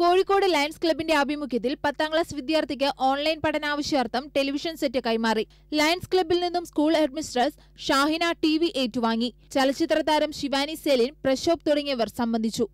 Kozhikode lions ക്ലബിന്റെ ആഭിമുഖ്യത്തിൽ പത്താം ക്ലാസ് വിദ്യാർത്ഥിക്ക് ഓൺലൈൻ പഠനാവശ്യാർത്ഥം ടെലിവിഷൻ സെറ്റ് കൈമാറി ലയൺസ് ക്ലബിൽ നിന്നും school headmistress Shahina T V ഏറ്റുവാങ്ങി ചലച്ചിത്ര താരം ശിവാനി സെലിൻ പ്രശോഭ് തുടങ്ങിയവർ സംബന്ധിച്ചു